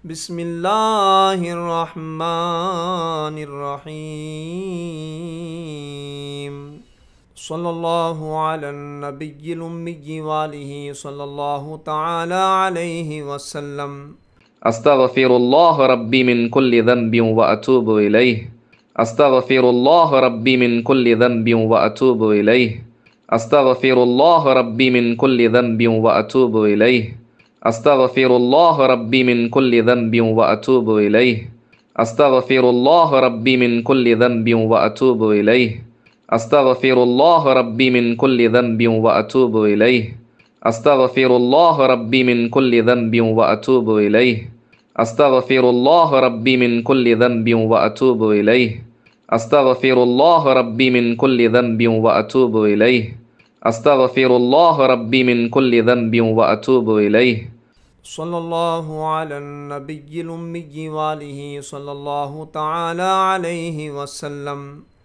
بسم الله الرحمن الرحيم صلى الله على النبي الأمي وآله صلى الله تعالى عليه وسلم أستغفر الله ربي من كل ذنب وأتوب إليه أستغفر الله ربي من كل ذنب وأتوب إليه أستغفر الله ربي من كل ذنب وأتوب إليه أستغفر الله ربي من كل ذنب وأتوب إليه أستغفر الله ربي من كل ذنب وأتوب إليه أستغفر الله ربي من كل ذنب وأتوب إليه أستغفر الله ربي من كل ذنب وأتوب إليه أستغفر الله ربي من كل ذنب وأتوب إليه أستغفر الله ربي من كل ذنب وأتوب إليه أستغفر الله ربي من كل ذنب وأتوب إليه صلى الله على النبي الأمي وآله صلى الله تعالى عليه وسلم